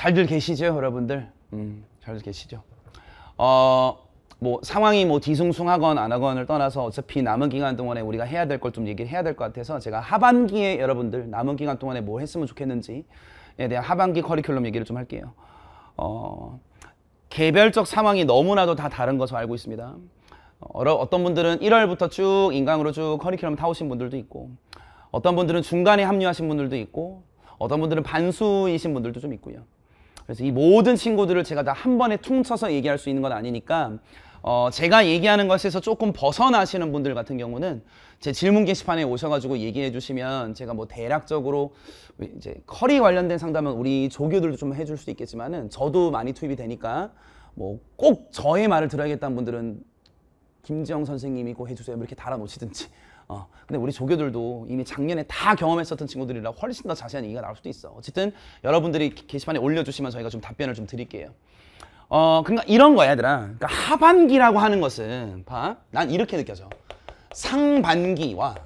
잘들 계시죠, 여러분들? 음, 잘 계시죠? 어, 뭐 상황이 뭐 뒤숭숭하건 안 하건을 떠나서 어차피 남은 기간 동안에 우리가 해야 될 걸 좀 얘기를 해야 될 것 같아서 제가 하반기에 여러분들 남은 기간 동안에 뭘 뭐 했으면 좋겠는지에 대한 하반기 커리큘럼 얘기를 좀 할게요. 어, 개별적 상황이 너무나도 다 다른 것으로 알고 있습니다. 어떤 분들은 1월부터 쭉 인강으로 쭉 커리큘럼 타오신 분들도 있고 어떤 분들은 중간에 합류하신 분들도 있고 어떤 분들은 반수이신 분들도 좀 있고요. 그래서 이 모든 친구들을 제가 다 한 번에 퉁쳐서 얘기할 수 있는 건 아니니까 어, 제가 얘기하는 것에서 조금 벗어나시는 분들 같은 경우는 제 질문 게시판에 오셔가지고 얘기해 주시면 제가 뭐 대략적으로 이제 커리 관련된 상담은 우리 조교들도 좀 해줄 수 있겠지만은 저도 많이 투입이 되니까 뭐 꼭 저의 말을 들어야겠다는 분들은 김지영 선생님이 고 해주세요 뭐 이렇게 달아놓으시든지 어, 근데 우리 조교들도 이미 작년에 다 경험했었던 친구들이라 훨씬 더 자세한 얘기가 나올 수도 있어. 어쨌든 여러분들이 게시판에 올려주시면 저희가 좀 답변을 좀 드릴게요. 어, 그러니까 이런 거야, 얘들아. 그러니까 하반기라고 하는 것은 봐, 난 이렇게 느껴져. 상반기와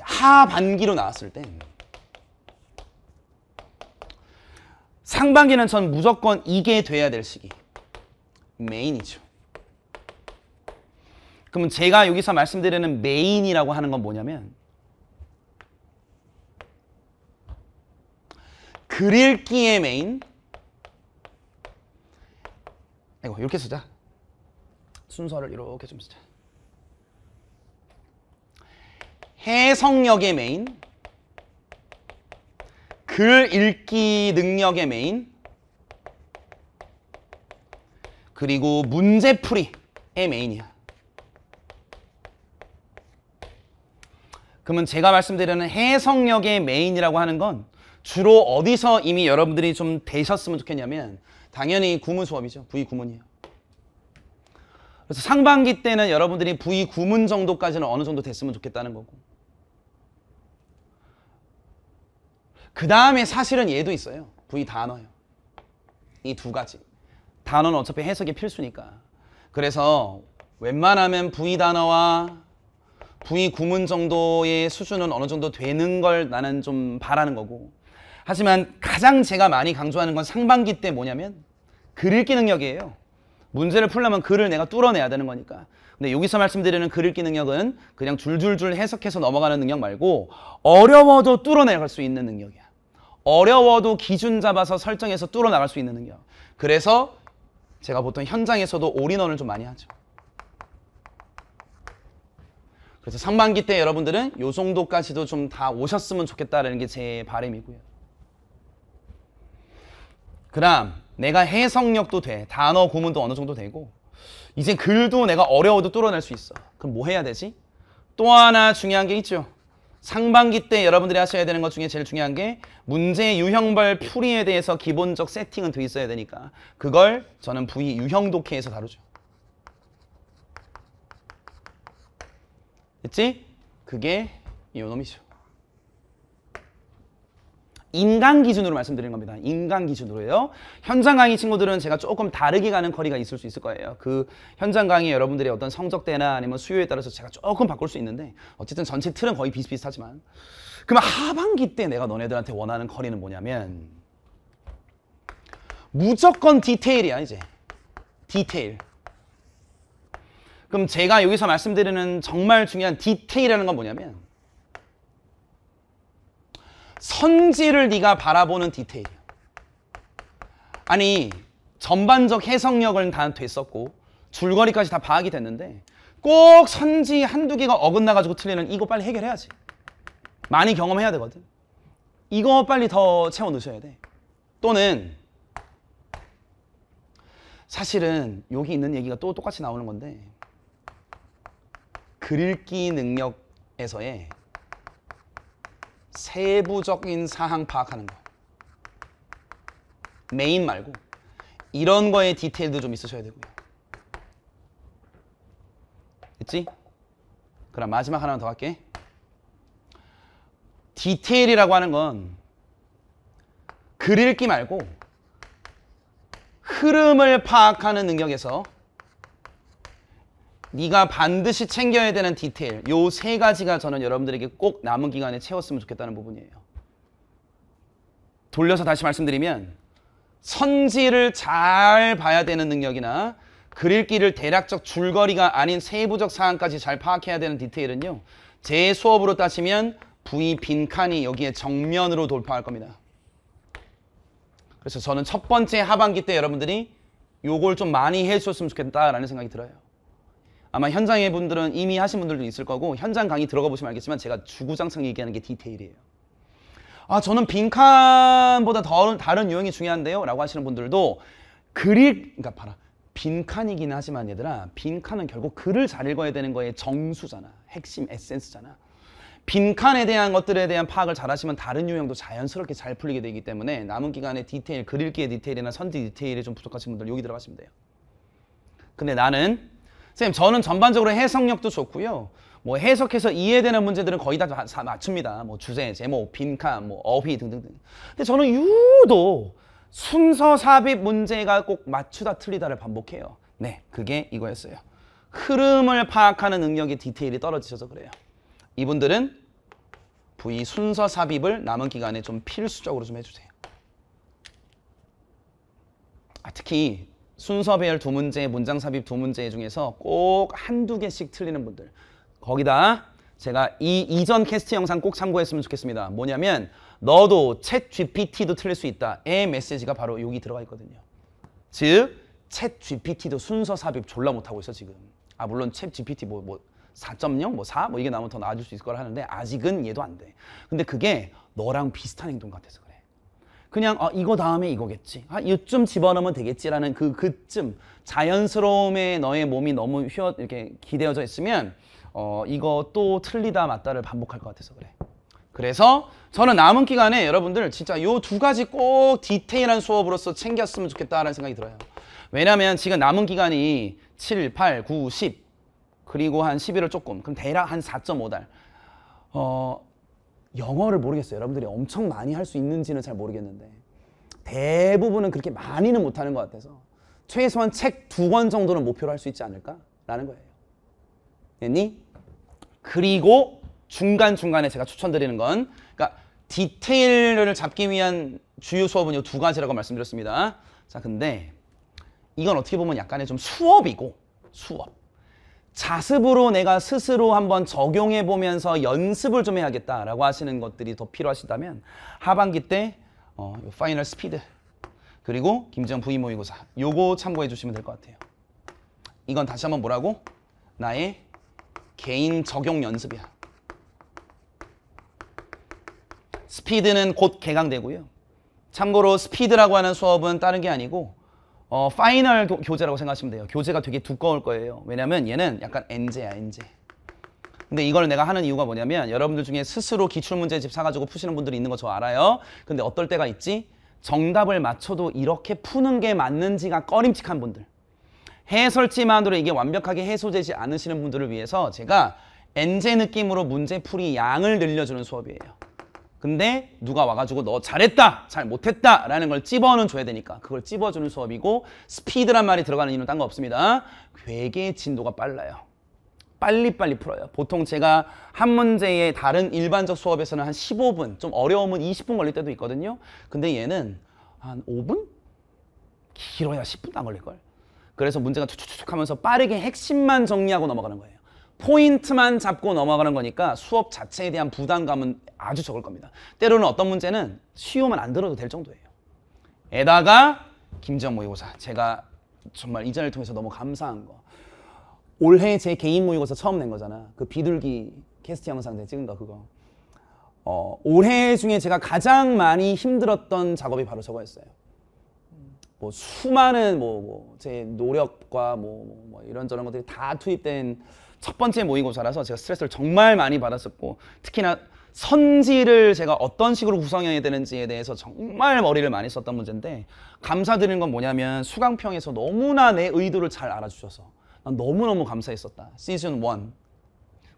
하반기로 나왔을 때 상반기는 전 무조건 이게 돼야 될 시기. 메인이죠. 그러면 제가 여기서 말씀드리는 메인이라고 하는 건 뭐냐면 글 읽기의 메인 이고 이렇게 쓰자 순서를 이렇게 좀 쓰자 해석력의 메인 글 읽기 능력의 메인 그리고 문제풀이의 메인이야 그러면 제가 말씀드리는 해석력의 메인이라고 하는 건 주로 어디서 이미 여러분들이 좀 되셨으면 좋겠냐면 당연히 구문 수업이죠. V 구문이에요. 그래서 상반기 때는 여러분들이 V 구문 정도까지는 어느 정도 됐으면 좋겠다는 거고 그 다음에 사실은 얘도 있어요. V 단어요. 이 두 가지. 단어는 어차피 해석이 필수니까. 그래서 웬만하면 V 단어와 부위 구문 정도의 수준은 어느 정도 되는 걸 나는 좀 바라는 거고 하지만 가장 제가 많이 강조하는 건 상반기 때 뭐냐면 글 읽기 능력이에요 문제를 풀려면 글을 내가 뚫어내야 되는 거니까 근데 여기서 말씀드리는 글 읽기 능력은 그냥 줄줄줄 해석해서 넘어가는 능력 말고 어려워도 뚫어내갈 수 있는 능력이야 어려워도 기준 잡아서 설정해서 뚫어나갈 수 있는 능력 그래서 제가 보통 현장에서도 올인원을 좀 많이 하죠 그래서 상반기 때 여러분들은 요 정도까지도 좀 다 오셨으면 좋겠다라는 게 제 바람이고요. 그다 내가 해석력도 돼. 단어 구문도 어느 정도 되고 이제 글도 내가 어려워도 뚫어낼 수 있어. 그럼 뭐 해야 되지? 또 하나 중요한 게 있죠. 상반기 때 여러분들이 하셔야 되는 것 중에 제일 중요한 게 문제 유형별 풀이에 대해서 기본적 세팅은 돼 있어야 되니까 그걸 저는 부위 유형 독해에서 다루죠. 됐지? 그게 이놈이죠. 인간 기준으로 말씀드리는 겁니다. 인간 기준으로요. 현장 강의 친구들은 제가 조금 다르게 가는 거리가 있을 수 있을 거예요. 그 현장 강의 여러분들의 어떤 성적대나 아니면 수요에 따라서 제가 조금 바꿀 수 있는데 어쨌든 전체 틀은 거의 비슷비슷하지만 그러 하반기 때 내가 너네들한테 원하는 거리는 뭐냐면 무조건 디테일이야 이제 디테일 그럼 제가 여기서 말씀드리는 정말 중요한 디테일이라는 건 뭐냐면 선지를 네가 바라보는 디테일 아니 전반적 해석력은 다 됐었고 줄거리까지 다 파악이 됐는데 꼭 선지 한두 개가 어긋나가지고 틀리는 이거 빨리 해결해야지 많이 경험해야 되거든 이거 빨리 더 채워 넣으셔야 돼 또는 사실은 여기 있는 얘기가 또 똑같이 나오는 건데 글읽기 능력에서의 세부적인 사항 파악하는 거. 메인 말고 이런 거에 디테일도 좀 있으셔야 되고요. 됐지? 그럼 마지막 하나만 더 할게. 디테일이라고 하는 건 글읽기 말고 흐름을 파악하는 능력에서 네가 반드시 챙겨야 되는 디테일 요 세 가지가 저는 여러분들에게 꼭 남은 기간에 채웠으면 좋겠다는 부분이에요. 돌려서 다시 말씀드리면 선지를 잘 봐야 되는 능력이나 그릴기를 대략적 줄거리가 아닌 세부적 사항까지 잘 파악해야 되는 디테일은요. 제 수업으로 따지면 부위 빈칸이 여기에 정면으로 돌파할 겁니다. 그래서 저는 첫 번째 하반기 때 여러분들이 요걸 좀 많이 해주셨으면 좋겠다라는 생각이 들어요. 아마 현장의 분들은 이미 하신 분들도 있을 거고 현장 강의 들어가 보시면 알겠지만 제가 주구장창 얘기하는 게 디테일이에요. 아 저는 빈칸보다 더 다른 유형이 중요한데요 라고 하시는 분들도 그릴 그러니까 봐라 빈칸이긴 하지만 얘들아 빈칸은 결국 글을 잘 읽어야 되는 거에 정수잖아 핵심 에센스잖아 빈칸에 대한 것들에 대한 파악을 잘 하시면 다른 유형도 자연스럽게 잘 풀리게 되기 때문에 남은 기간에 디테일, 그릴기의 디테일이나 선지 디테일에 좀 부족하신 분들 여기 들어가시면 돼요. 근데 나는 선생님 저는 전반적으로 해석력도 좋고요. 뭐 해석해서 이해되는 문제들은 거의 다 맞춥니다. 뭐 주제, 제목, 뭐 빈칸, 뭐 어휘 등등등. 근데 저는 유도 순서 삽입 문제가 꼭 맞추다 틀리다를 반복해요. 네, 그게 이거였어요. 흐름을 파악하는 능력이 디테일이 떨어지셔서 그래요. 이분들은 부위 순서 삽입을 남은 기간에 좀 필수적으로 좀 해주세요. 아, 특히 순서 배열 두 문제, 문장 삽입 두 문제 중에서 꼭 한두 개씩 틀리는 분들 거기다 제가 이 이전 캐스트 영상 꼭 참고했으면 좋겠습니다. 뭐냐면 너도 챗 GPT도 틀릴 수 있다의 메시지가 바로 여기 들어가 있거든요. 즉, 챗 GPT도 순서 삽입 졸라 못하고 있어 지금. 아 물론 챗 GPT 뭐, 뭐 4.0, 뭐 4, 뭐 이게 나오면 더 나아질 수 있을 거라 하는데 아직은 얘도 안 돼. 근데 그게 너랑 비슷한 행동 같아서 그래. 그냥 어, 이거 다음에 이거겠지. 아, 이쯤 집어넣으면 되겠지라는 그 그쯤 자연스러움에 너의 몸이 너무 휘어 이렇게 기대어져 있으면 어, 이거 또 틀리다 맞다를 반복할 것 같아서 그래. 그래서 저는 남은 기간에 여러분들 진짜 요 두 가지 꼭 디테일한 수업으로서 챙겼으면 좋겠다라는 생각이 들어요. 왜냐면 지금 남은 기간이 7, 8, 9, 10 그리고 한 11월 조금 그럼 대략 한 4.5달 어, 영어를 모르겠어요. 여러분들이 엄청 많이 할 수 있는지는 잘 모르겠는데 대부분은 그렇게 많이는 못하는 것 같아서 최소한 책 두 권 정도는 목표로 할 수 있지 않을까라는 거예요. 됐니? 그리고 중간중간에 제가 추천드리는 건 그러니까 디테일을 잡기 위한 주요 수업은 이 두 가지라고 말씀드렸습니다. 자, 근데 이건 어떻게 보면 약간의 좀 수업이고 수업. 자습으로 내가 스스로 한번 적용해 보면서 연습을 좀 해야겠다라고 하시는 것들이 더 필요하시다면 하반기 때 어, 파이널 스피드 그리고 김정 부임 모의고사 요거 참고해 주시면 될 것 같아요. 이건 다시 한번 뭐라고? 나의 개인 적용 연습이야. 스피드는 곧 개강되고요. 참고로 스피드라고 하는 수업은 다른 게 아니고 어, 파이널 교, 재라고 생각하시면 돼요. 교재가 되게 두꺼울 거예요. 왜냐면 얘는 약간 엔제야, 엔제. 근데 이걸 내가 하는 이유가 뭐냐면 여러분들 중에 스스로 기출문제집 사가지고 푸시는 분들이 있는 거 저 알아요. 근데 어떨 때가 있지? 정답을 맞춰도 이렇게 푸는 게 맞는지가 꺼림칙한 분들. 해설지만으로 이게 완벽하게 해소되지 않으시는 분들을 위해서 제가 엔제 느낌으로 문제풀이 양을 늘려주는 수업이에요. 근데 누가 와가지고 너 잘했다, 잘 못했다 라는 걸 찝어는 줘야 되니까 그걸 찝어주는 수업이고 스피드란 말이 들어가는 이유는 딴 거 없습니다. 되게 진도가 빨라요. 빨리빨리 풀어요. 보통 제가 한문제에 다른 일반적 수업에서는 한 15분, 좀 어려우면 20분 걸릴 때도 있거든요. 근데 얘는 한 5분? 길어야 10분도 안 걸릴걸. 그래서 문제가 툭툭툭 하면서 빠르게 핵심만 정리하고 넘어가는 거예요. 포인트만 잡고 넘어가는 거니까 수업 자체에 대한 부담감은 아주 적을 겁니다. 때로는 어떤 문제는 쉬우면 안 들어도 될 정도예요. 에다가 김지원 모의고사 제가 정말 이전을 통해서 너무 감사한 거 올해 제 개인 모의고사 처음 낸 거잖아. 그 비둘기 캐스트 영상 내 찍은 거 그거. 어, 올해 중에 제가 가장 많이 힘들었던 작업이 바로 저거였어요. 뭐 수많은 뭐제 뭐 노력과 뭐, 뭐, 뭐 이런저런 것들이 다 투입된 첫 번째 모의고사라서 제가 스트레스를 정말 많이 받았었고 특히나 선지를 제가 어떤 식으로 구성해야 되는지에 대해서 정말 머리를 많이 썼던 문제인데 감사드리는 건 뭐냐면 수강평에서 너무나 내 의도를 잘 알아주셔서 난 너무너무 감사했었다. 시즌 1.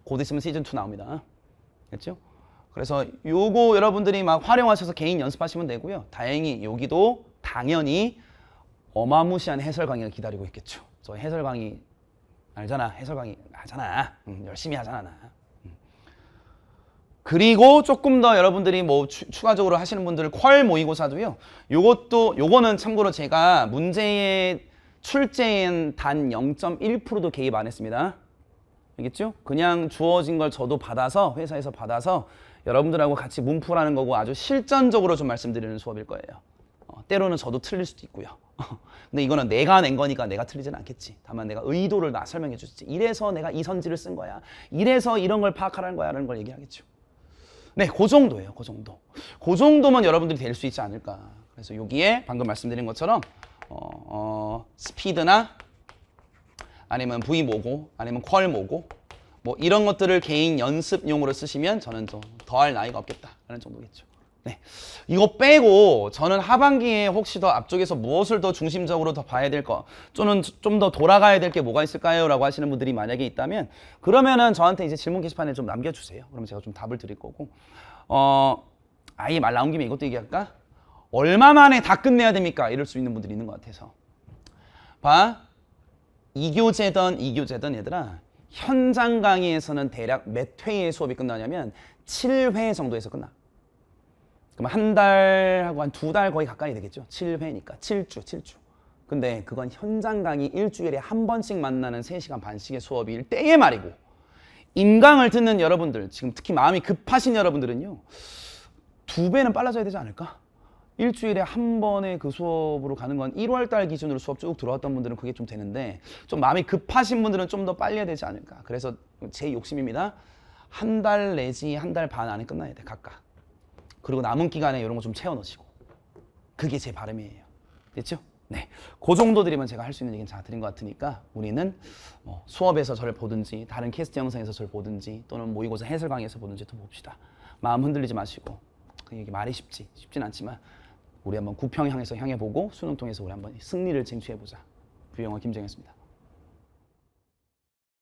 곧 있으면 시즌 2 나옵니다. 됐죠? 그래서 요거 여러분들이 막 활용하셔서 개인 연습하시면 되고요. 다행히 여기도 당연히 어마무시한 해설 강의가 기다리고 있겠죠. 저 해설 강의 알잖아 해설 강의 하잖아 응, 열심히 하잖아 나. 응. 그리고 조금 더 여러분들이 뭐 추, 추 가적으로 하시는 분들 퀄 모의고사도요 요것도 요거는 참고로 제가 문제의 출제인단 0.1%도 개입 안 했습니다 알겠죠? 그냥 주어진 걸 저도 받아서 회사에서 받아서 여러분들하고 같이 문풀하는 거고 아주 실전적으로 좀 말씀드리는 수업일 거예요 때로는 저도 틀릴 수도 있고요. 근데 이거는 내가 낸 거니까 내가 틀리진 않겠지. 다만 내가 의도를 나 설명해 주지. 이래서 내가 이 선지를 쓴 거야. 이래서 이런 걸 파악하라는 거야. 라는 걸 얘기하겠죠. 네, 그 정도예요. 그 정도. 그정도만 여러분들이 될 수 있지 않을까. 그래서 여기에 방금 말씀드린 것처럼 어, 어, 스피드나 아니면 V 모고 아니면 퀄 모고 뭐 이런 것들을 개인 연습용으로 쓰시면 저는 좀 더할 나이가 없겠다라는 정도겠죠. 네. 이거 빼고 저는 하반기에 혹시 더 앞쪽에서 무엇을 더 중심적으로 더 봐야 될 거, 또는 좀 더 돌아가야 될 게 뭐가 있을까요? 라고 하시는 분들이 만약에 있다면, 그러면은 저한테 이제 질문 게시판에 좀 남겨주세요. 그럼 제가 좀 답을 드릴 거고. 어, 아예 말 나온 김에 이것도 얘기할까? 얼마 만에 다 끝내야 됩니까? 이럴 수 있는 분들이 있는 것 같아서. 봐. 이교재든 이교재든 얘들아. 현장 강의에서는 대략 몇 회의 수업이 끝나냐면 7회 정도에서 끝나. 그럼 한 달하고 한 두 달 거의 가까이 되겠죠. 7회니까. 7주, 7주. 근데 그건 현장 강의 일주일에 한 번씩 만나는 3시간 반씩의 수업일 때의 말이고 인강을 듣는 여러분들, 지금 특히 마음이 급하신 여러분들은요. 두 배는 빨라져야 되지 않을까? 일주일에 한 번의 그 수업으로 가는 건 1월 달 기준으로 수업 쭉 들어왔던 분들은 그게 좀 되는데 좀 마음이 급하신 분들은 좀 더 빨리 해야 되지 않을까? 그래서 제 욕심입니다. 한 달 내지 한 달 반 안에 끝나야 돼, 각각. 그리고 남은 기간에 이런 거 좀 채워 넣으시고 그게 제 바람이에요. 됐죠? 네, 그 정도 드리면 제가 할 수 있는 얘기는 다 드린 것 같으니까 우리는 뭐 수업에서 저를 보든지 다른 캐스트 영상에서 저를 보든지 또는 모의고사 해설 강의에서 보든지 또 봅시다. 마음 흔들리지 마시고 그얘 말이 쉽지 쉽진 않지만 우리 한번 구평 향해서 향해보고 수능 통해서 우리 한번 승리를 쟁취해보자. 부영화 그 김정현입니다.